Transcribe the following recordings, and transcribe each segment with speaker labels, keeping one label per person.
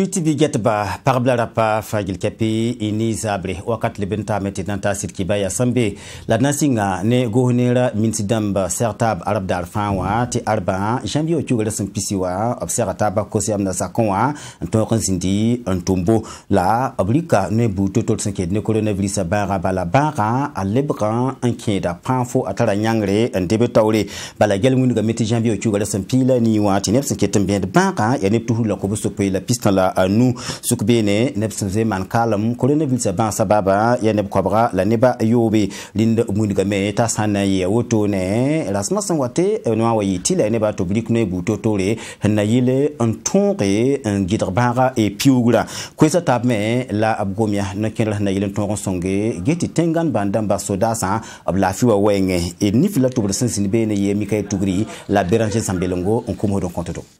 Speaker 1: tuitidigetba parablarapa fagil ini zabre wakat lebenta metinanta sirkibaya sambe la nasinga ne Minsi minsidamba sertab arabdar fanwa ti arba jambi o cugal obserta pisi wa b sɛga taaba kosɛamda zakẽ la Oblica, ne buud to-tol sẽn kẽed ne coronavirusã bãaga bala bãaga a lebgã n kẽeda pãa Yangre, a Balagel Meti Jambio bala gɛl wingame tɩ janvier o cugal sẽn piila neb sẽn la kob la koɛɛga a nu suk beene neb sẽn zoe maan kaalem koronavirusã bãasã baba yaa neb-koabga la neba yoobe rĩnd wingame t'a sã n na n yɩa wotone rasmã sẽn wa tɩ ne wã wa yɩ tɩ la nebã tɩ b rɩk ne buud to-toore sẽn na yɩl n tõoge n gɩdg bãaga piugrã koesa tab me la b gom ya nakẽer na yɩl n tõog n sõnge get tɩ tẽngãn bãmb dãmba sodaasã b laafɩ wa wɛɛngẽ d nifla tʋbd sẽn zĩnd beene yɛ mikael tugri la bérãngẽ sãn belengo n kʋmsd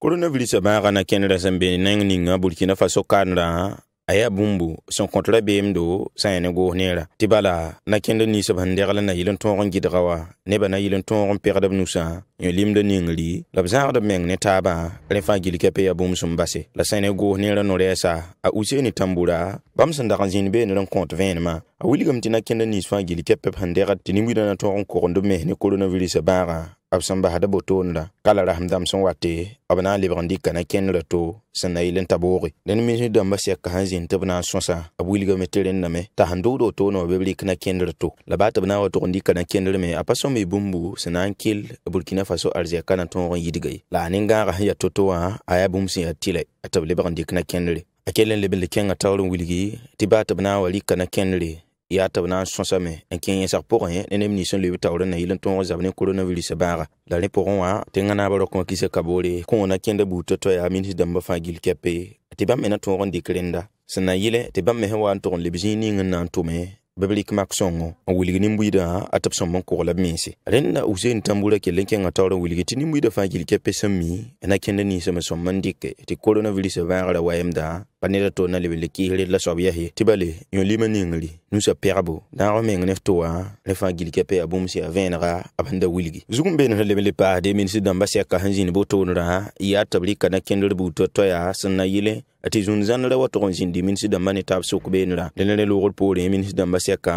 Speaker 2: coronavirus bãagã na kẽnd ra sẽn be neng ninga burkina faso kanrã a yaa bũmbu sẽn kõt ra beemdo sã n ne goos neera tɩ bala nakẽnd ninsb sẽn degl na yɩl n tõog n gɩdga wã nebã na yɩl n tõog n pegd b nusã yõ limda ningri la b zãagd b meng ne taabã rẽ fãa gil kɛpẽ yaa bũmb sẽn base la sã n ne goos neerã no-rɛɛsa a useeni tambura bãmb sẽn dag n zĩnd beender n kõt vẽenemã a wilgame tɩ nakẽnd nins fãa gil kɛpẽ b sẽn degd tɩ nin-wɩdã na tõog n kogend b mes ne coronavirusã bãagã b sẽn basda botoonda kala dãmb sẽn wa tɩ b na n lebg n dɩka na kẽnd kẽnera to sẽn na yɩl n ta booge dẽnd mis dãmbã sɛka sãn zĩnd tɩ b na n sõsa b wilgame tɩ rẽndame t'a sẽn dʋgd wotoone wã beb rɩk na kẽnd kẽndr to la baa tɩ b na n wa tʋg n dɩka na kẽndr me a pa sõm y bũmbu sẽn na n kell burkina faso arzɛka na tõog n yidga ye la a nin-gãagã sẽn yaa to-to wã a yaa bũmb sẽn yaa tɩla tɩ b lebg n dɩk na kẽndre a kell n leb le kẽngã taoor n wilgi tɩ baa tɩ b na n wa rɩka na kẽndre yaa tɩ b na n sõsame n kẽ yẽsg pʋgẽ ne neb nins n loeb taoorẽ na yɩl n tõog zab ne coronavirusã bãaga la rẽ pʋgẽ wã tɩ ŋa naabã rɔkẽ wã kisa na kõona kẽnda buud to-toɛɛ minis dãmbã fãa gil kɛpe tɩ bãmb me na tõog n dɩk rẽnda sẽn na yɩlɛ tɩ bãmb me sẽn wa n tʋg n leb zĩig ning n na n tʋme bɩb rɩk mak sõngo n wilg nin-buidã a tɩ b sõm n kʋg la b mense rẽnda useen tãmbura kell n kẽngã taoor n wilge tɩ nin-buidã fãa gil kɛpɛ sẽn mi e na kẽnd ninsame sõm n dɩke tɩ coronavirusã bãagrã wa yemdã pa ned to na lebl kiis red la soab yasye tɩ bale yõ lima ningri nusa pɛgbo daagf meng nef tɩ wã rẽ fãa gilkɛ pɛ a bũmb sɩ a vẽenega b sẽn da wilgi zug n been sẽn lebl paasde mins dãmbã sɛka sẽn zĩnd bo-toondrã yaa tɩ b rɩka na kẽndr buud toa-toɛɛ sẽn na yɩl tɩ zũnd-zãnd ra wa tog n zĩndi mins dãmbã ne taab sok beenrã dẽn rẽ loogr poorẽ mins dãmbã sɛkã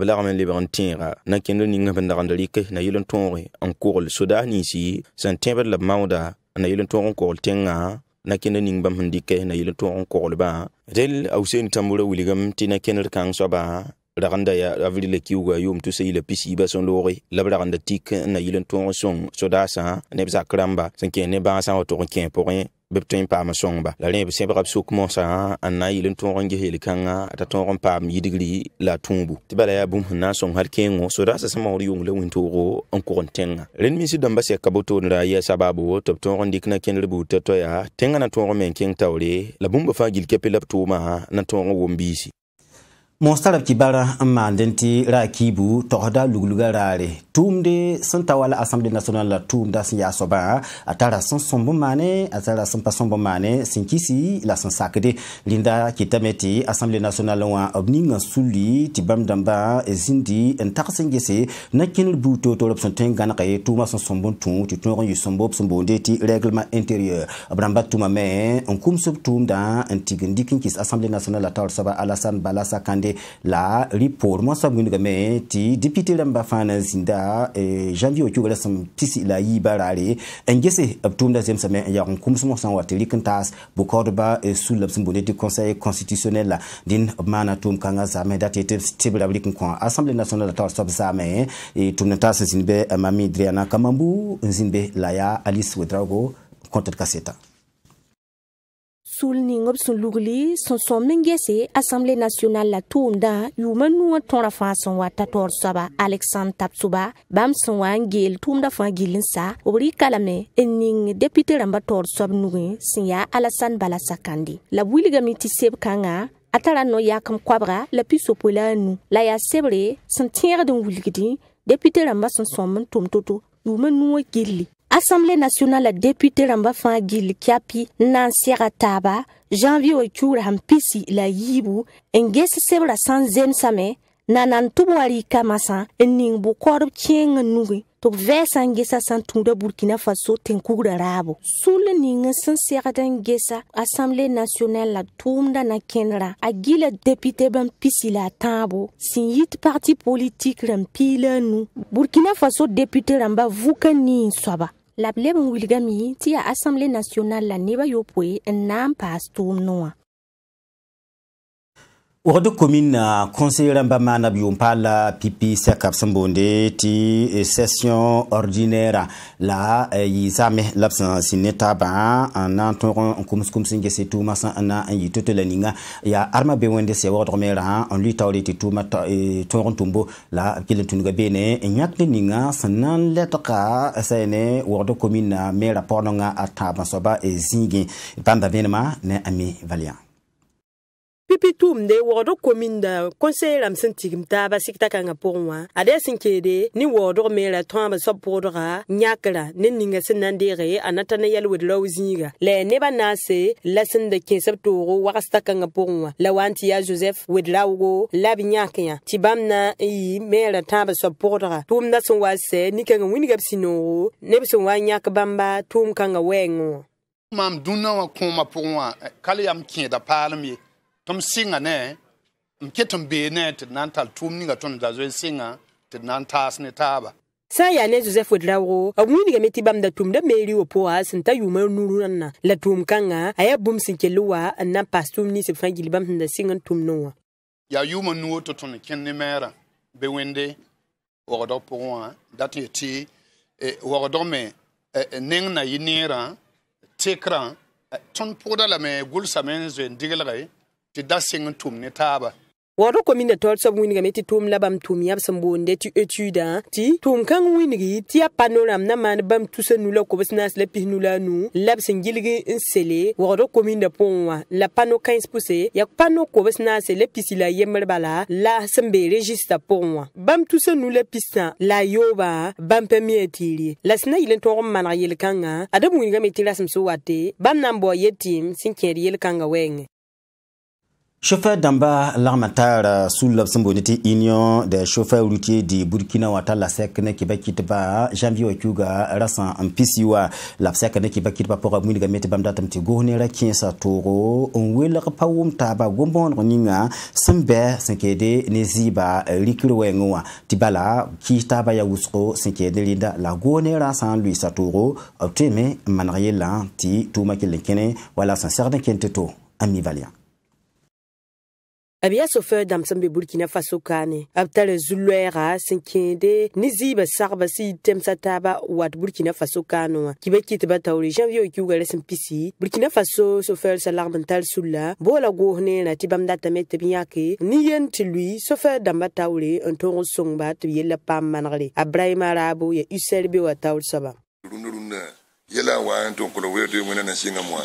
Speaker 2: b lagm n lebg n tẽega na-kẽndr ning sẽn dagend rɩk na yɩl n tõoge n kogl sodaas ninsi sẽn tẽbd la b maooda n na yɩl n tõog n kogl tẽngã na kẽnda ning bãmb sẽn dɩka na yɩl n tõog n koglbã rel a usen tãmbo ra wilgame tɩ na kẽnr kãng soaba ragenda ya avril la kiuga yʋʋm tɩ sã yɩla pisiibã sẽn looge la b ragenda tik n na yɩl n tõog n sõng sodaasã neb zak rãmba sẽn kẽes ne bãasã wa tog n kẽ pʋgẽ b tõe n paam sõngba la rẽ b sẽbga b sok mosã n na n yɩl n tõog n ges yel-kãngã t'a tõog n paam yidgri la tũubu tɩ bala yaa bũmb sẽn na n sõng hal kẽengo sodaasã sẽn maoor yʋng la wĩntoogo n kʋgen tẽngã rẽnd minsi dãmbã sɛka botoonera a yaa sababo tɩ b tõog n dɩk na kẽndr buud t'a toya tẽngã na tõog n me n kẽng taoore la bũmba fãa gil kɛpɩ la b tʋʋmã na tõog n wʋm biisi mõos Kibara
Speaker 1: tɩ Rakibu Ra Kibu Torda raakiibu assemblée nationale la tʋʋmda sẽn Soba, Atara San Sombomane, Atara sõmb n Sinkisi a tara la sakde assemblée nationale wã b ningã sulli Tibam Damba Zindi, zĩndi na tags n gese nakẽnd buud toor sombon Tum, yusombo règlement intérieur Abramba Tuma me, Tumda, assemblée nationale la saba, balasa la rɩ poormã soab wingame tɩ dipite député lamba na n zĩnda eh, janvier oktogra sẽn pis la yiibã raare n gese b tʋʋmda zemsame n yak n kũmsmã sã n wa tɩ rɩk n taas bʋkaodbã sul la b sẽn boone tɩ conseil constitutionnel la din mana maana kanga kãngã zame dat yetɩ tɩb rab rɩk assemblée nationale la taoor soab eh, et tʋmd n taas n zĩnd be mami adriana kamambu n zĩnd be la yaa alice wedrago contre kaseta
Speaker 3: sulni ngab sun lugli sun son mingese assemblée nationale la tunda yumanu nuwa tonra fa son watator saba alexandre tapsuba bam son wa ngel tumda fa gilin sa obri kalame ening député ramba tor sob nugi sinya balasakandi la bouille seb kanga Atala tara yakam kwabra la puce la a la ya sebre son tẽegd d'un wilgdi député rãmbã sẽn to gilli Asamblee nasyonal la depute Rambafangil Kiapi nan Serataba, Janvi Oichour hampisi la Yibou, enge se sebra sanzen same, nan nan Toubou Ari Kamasa enning bokorop tjen gen nouve. tɩ b vɛɛsã n gesa sã n tũuda burkina faso tɩ n kugrã raabo sũl ning sẽn segd n gesa assemblée nationale la tʋʋmdã na kẽndrã a gila depite bãmb pisi la a tãabo sẽn yit parti politik rãmb piila a nu burkina faso depite rãmba vʋka nii soaba la b leb n wilgame tɩ yaa assemblée nationale la nebã yopoe n na n paas tʋʋmdẽ wã
Speaker 1: wagd komin e, e, na conseiller rãmbã maana b yʋʋm pa la pipi sɛkab sẽn boonde tɩ session ordinaire la yɩ zame la b sẽn ne taabã n na n tõog n kʋms-kʋms n ges tʋʋmã na n yɩ to ninga ya armã be wẽnde sɛ wagdg me rã n lʋɩ taoore tɩ tʋʋmã tõog la kell n tũnugã beene e, n yãk ninga sẽn na n lɛdga sɛ ne komin na me rapor nongã a tãab n soaba zĩigẽ bãmba ne ami me valiant
Speaker 4: pipitum de wodo kominda sẽn tigim taaba ta kãngã pʋgẽ wã ad yaa sẽn keede ne waoodg meera tõabã soab pʋʋdga yãkra ne ninga sẽn na n deege a nata na yɛl wed rao zĩiga la yaa nebã na n se la sẽn da kẽes b toogo wagsta kãngã pʋgẽ wã la wa n tɩ yaa zozɛf wed raoogo la b yãk yã tɩ bãmb na n yɩ meera tãabã soab pʋgdga tʋʋmdã sẽn wa sɛ nikãngã wingã b sũ-noogo neb sẽn wa n yãk bãmba tʋʋm kãngã wɛɛngẽ mam dunna wã kuma pʋgẽ wã
Speaker 2: kal yam kẽeda paalem tõnd sɩnga ne n ket n bee ne tɩ d na n tall tʋʋm ninga tõnd da zoe sɩnga tɩ d na n taas ne taaba
Speaker 4: sã n yaa ne zozɛf wed raoogo b wĩndgame tɩ bãmb da tʋmda meeri wã pʋga sẽn ta yʋʋma nur rãnnã la tʋʋm-kãngã a yaa bũmb sẽn kell wa n na n paas tʋʋm nins b fãa gil bãmb sẽn da sɩng n tʋmdẽ wã
Speaker 2: yaa yʋʋma nu woto tõnd kẽnd ne mɛɛrã be wẽnde wagdg pʋgẽ wã dat n yetɩ e, wagdg me e, e, neng na yɩ neerã tɩkrã tõnd pʋgda lame gʋlsame n zoe n diglge tɩ da sɩng n tʋm ne taaba
Speaker 4: waodo komine taoor soab wingame tɩ tʋʋm la bãmb tʋʋm yab sẽn boonde tɩ etuidã tɩ tʋʋm-kãng wingri tɩ yaa pa rãmb na maan bãmb tusa nu la kobs naas la pis nu la a nu la b sẽn gilg n sele wagdo kominda pʋgẽ wã la pano no kãens pʋse yaa pa no kobs naase la pisi yembr bala la sẽn bee regista pʋgẽ wã bãmb tusa nu la pistã la a yoobã bãmb pa mi a tiir ye la sẽn na yɩl n tõog n maneg yel-kãngã adb wingame tɩ rasem wate bãmb na n baoo yetɩɩm sẽn kẽed yel-kãngã wɛɛngẽ
Speaker 1: Chauffeur d'Amba Larmatar euh, sous l'absombonité union des chauffeurs routiers du Burkina Wata la sekne qui va quitter ba janvier okuga rasan en pisiwa la sekne qui va quitter ba pour amuni ga mete bamda kinsa toro on wela pa wum taba gombon ninga sembe sinkede neziba likirwenwa tibala ki taba ya wusko sinkede linda la Gonera san lui satoro obteme manriela ti tuma kelenkene wala san est kenteto ami valiant
Speaker 4: a bia so fɛ damsɛn be burkina faso kaane a be tale zulɔɛɛga sen kẽede ne ziibã sagba si tɛmsa taaba wat burkina faso kaanẽ wã ki ba kɩt ba taoore janvier okiuga rɛ sẽn pisi burkina faso sofɛr salagb n tar sulla boola goos neerã tɩ bãmb datame tɩ b yãke ne yend tɩ lui sofɛr dãmbã taoore n tõog n sõngba tɩ b yell a paam manegre abrahima raabo yaa usɛr be wa taoor soabã
Speaker 5: rũndrũndã yɛlã n wa n tõn kʋl wɛɛdoe wẽna nan sɩngame wã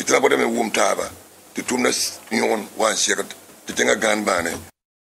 Speaker 5: ti tana bɔda me wum taaba ti tumda yõgen wan segd ti tẽngã gãan bãane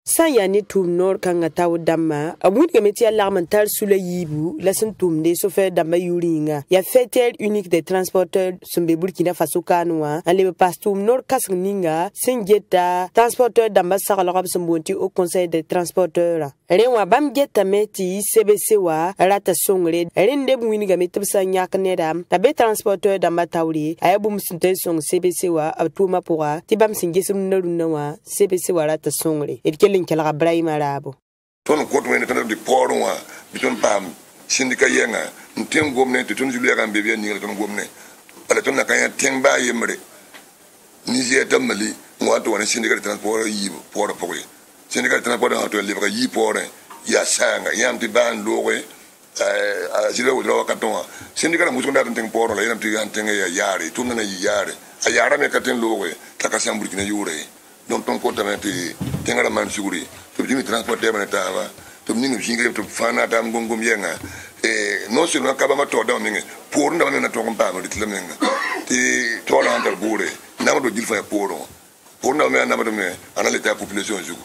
Speaker 4: sã n yaa ne tʋʋm noor kãngã tao dãmbã b wingame tɩ yaa lagm n tar sula yiibu la sẽn tʋmde sofɛ dãmbã yʋʋr yĩnga yaa fɛtɛr unique de transporteur sẽn be burkina faso kaan wã n leb paas tʋʋm noor kãsg ninga sẽn geta transporteur dãmbã saglg b sẽn boond tɩ au conseil de transporteurã rẽ wã bãmb getame tɩ cbc wã rata sõngre rẽnd deb wingame tɩ b sã n yãk neda t'a be transporteur dãmbã taoore a yaa bũmb sẽn tõe n sõng cbc wã b tʋʋmã pʋga tɩ bãmb sẽn ges b rũndã rũndã wã cbc wã rata sõngre d kell lin kelga brahima raabo
Speaker 5: tõnd kõt wẽnd tõnd tɩ paoor wã bɩ tõnd paam sĩndika yɛngã n tẽng gomne tɩ tõnd n be tõnd gomne bala tõnd na ka yã tẽng baa yembre nigɛr mali n wa tɩ wa ne sĩndika de transport yiib paoorã pʋg ye lebga paoorẽ yaa sãanga tɩ a zɩra wʋdra wakatẽ wã sẽndga rãmb wʋsg daatɩ n tẽng paoorẽ la tɩ yãn tẽngã yaa yaare yaare a ka t'a ka sã n burkina donc ton kotanati tengara man suguri to jimi transporter man tawa to ningi jingre to fana tam gongom yenga e non seulement kaba ma to dam ningi pour ndam na to kompa no ditlam ningi ti to la antar gure namo do jilfa poro pour ndam na namo do me anale ta population jugu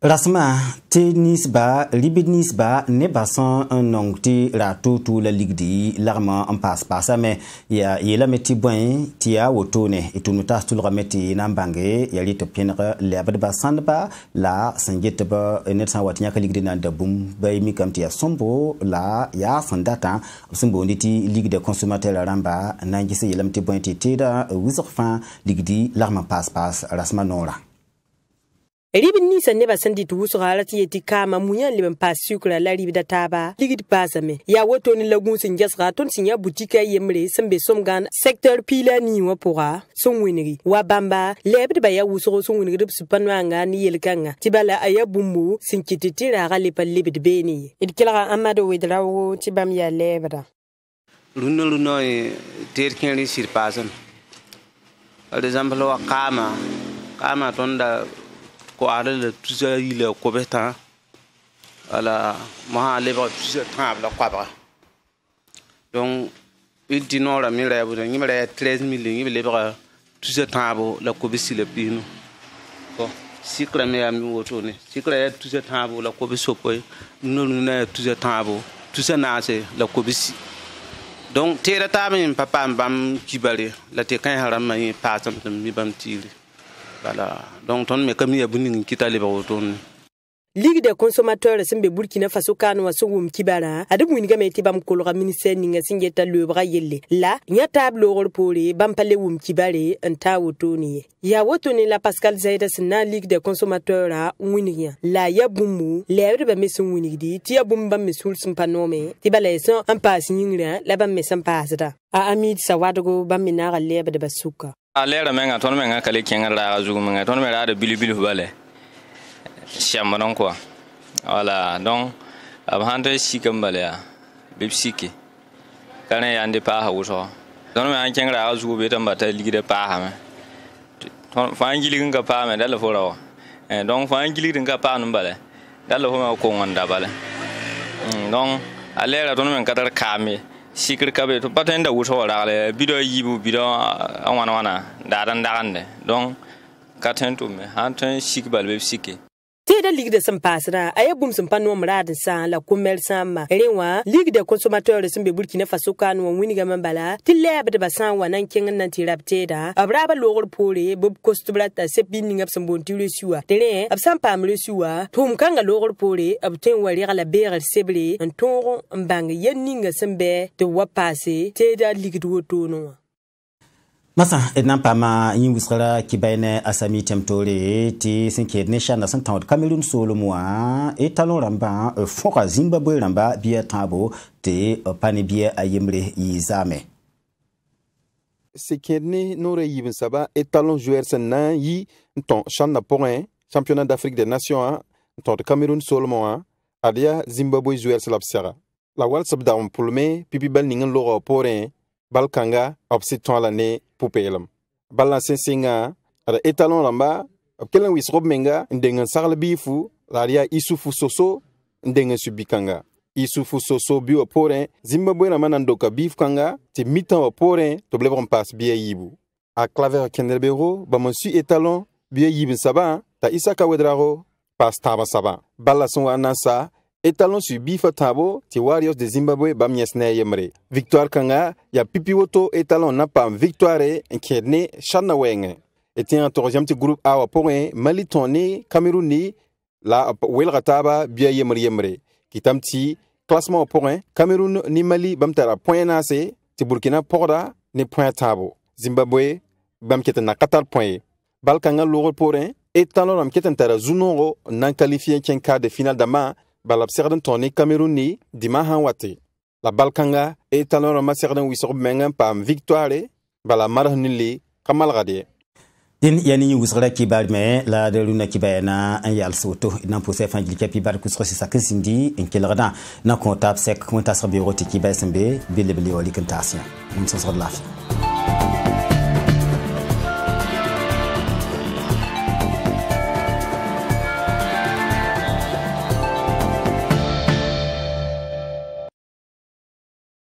Speaker 1: Rasma, te nisba, libid nisba, ne basan an nong ti rato tou la ligdi, larman an pas pas. Ame, ya yela meti boin ti ya wotone, et nou tas tou le ti nan bange, ya lit pinre le abad basan ba, la sanjet ba, net sa wati nyaka ligdi nan daboum, bay mi kam ti ya sombo, la ya san datan, sombo ni ti ligdi konsumate la ramba, nan jise yelame ti boin ti te da, wizor ligdi, larma passe passe rasma non la
Speaker 4: rɩb ninsã nebã sẽn dɩt wʋsga ra tɩ yetɩ kaama muyã leb n paas sukrã la rɩbda taaba ligd paasame yaa wotone la gũus n gɛsga tõnd sẽn yaa butika yembre sẽn be sõmgãnd sɛktɛr piila nii wã pʋga sẽn wĩngi wa bãmba lɛɛbdbã yaa wʋsgo sẽn wĩngd b supã noãnga ne yel-kãngã tɩ bala a yaa bũmbu sẽn kɩt tɩ raaga le pa lebd beene ye d kelga amado wed raoogo tɩ bãmb yaa lɛɛbda
Speaker 1: rũnnã rũnã teer kẽer sɩd paasem par exemple wa kaama kaama tõnda ko ala e la tusa yila kobɛ tãã ala ma sã lebg tusa tãab la koabga donc d tɩ noorã me rɛɛb yẽ me rɛɛ 13 mille yẽ me lebga tusa tãabo la kobɛ si la piisnu sikra me yaa mi wotone sikra yaa tusa tãabo la kobɛ sopoe norũnã yaa tusa tãabo tusa naase la kobɛ si donc teera taab n pa paam bãmb la tɩ kãesã rãmbã yẽ paasem tɩ mi bãmb tiire Voilà. Donc, ton mekami ya buni kita leba otoni.
Speaker 4: ligue des consommateurs sẽn be burkina faso kaanwã sẽn wʋm kibara ad b wingame tɩ bãmb kolga ministɛr ninga sẽn yeta loobga yelle la yã taab loogr poore bãmb pa le wʋm kibare n taa wotone ye yaa wotone la pascal zaida sẽn na n ligue des consommateurã n wing yã la ya bũmbu lɛɛbdbã me sẽn wingdi tɩ ya bũmb bãmb me sũur sẽn pa noome tɩ bala y sẽn n paas yĩngrã la bãmb me sẽn paasda a amid sawadgo bãmb me naaga lɛɛbdbã
Speaker 2: Ah, a lɛɛrã meŋa tõnd meŋa ka le kẽngr raagã zugu meŋa tõnd me raada bilf-bilf bala sɛmbd n kɔa wala donc b sãn tɩ sika n bala yaa bɩ b sike ka rẽ yaa dɩ paasa wʋsgɔ tõnd me sãn kẽng raagã zugu bɩ tɩ n bata ligda paasame fãa n gilg n ka paame da fo ra donc fãa n gilgd n ka paam n bala da fo me kong n da bala donc a lɛɛrã tõnd me n ka tar kaam ye sikr ka be to paten da wusho raale bido yibu bido wana wana da dan dagande donc katen to me han tan sik be sikke
Speaker 4: tɩɩda ligda sẽn paasdã a yaa bũmb sẽn pa noom raad sã la kʋmɛl sãmba rẽ wã ligda consomateur sẽn be burkina faso kaan wã wingame n bala tɩ lɛɛbdbã sã n wa na n kẽng n na n tɩ rab teedã b raabã loogr poore b b kostb rata sep bɩ ninga b sẽn boond tɩ resi wã tɩ rẽ b sã n paam resi wã tʋʋm-kãngã loogr poore b tõe n wa regla beegr sebre n tõog n bãng ya ninga sẽn bɩ tɩ b wa paase tɩɩda ligd wotoonẽ wã
Speaker 1: Masan, ednan pa man yon vizkala ki bayne asami temtore te sen kèdne chanda san tan od Kameroun sou lomo an, etalon ram ban e, foka Zimbabwe ram ban biye tabo te e, panibye ayemle yi zame.
Speaker 6: Se kèdne nou re yivn sa ba, etalon jouersen nan yi nton chanda pouren, championan d'Afrik de nasyon an, nton Kameroun sou lomo an, adya Zimbabwe jouersen la psyara. La wal sabda wampoulme, pipi bel nin yon lora pouren an, balkanga b sɩd tõa la ne pʋpɛ yɛlem bal na sẽn sɩngã d etalon rãmba b kell n wɩsg b menga n deng n sagl biifu la d yaa isufu soso n deng n sũ-bi-kãnga isufu soso bɩ wã poorẽ zĩmbã bõe rãmbã na n doka biif kãnga tɩ mitã wã poorẽ tɩ b lebg n paas bɩ a yiibu a clavɛr kẽndr bego bãmb n sũ etalon bɩ a yiib n sabã t'a isaka wedrago paas tãab n sabã bala sẽn wa n na n sa etalon sur bifa tabo ti warriors de zimbabwe ba yemre victoire kanga ya pipiwoto etalon na pam victoire nke ne shana wenge eti un troisième petit groupe a pour un mali toni cameroun ni la Welrataba taba bia yemre yemre Kitamti classement classement un cameroun ni mali bam tara point na burkina porda ni point tabo zimbabwe bam kete na 4 point bal kanga etalon am kete tara zunongo nan qualifié en quart de finale dama bala b segd n tõog ne kamerun ni dɩma sãn la balkãnga y e talõ rãmbã segd n wɩsg b meng n paam victoire e, bala mads ninle ka malgd ye
Speaker 1: dẽnd ya ne yẽ wʋsgrã kɩbar me la da rũnã kɩbaya na n yaals woto d na n pʋʋsa fãa gilka pɩbar kʋsg sɩ n sĩndi n kelgdã na kõ tab sɛk wẽn beoogo tɩ sẽn be bɩ n taas yã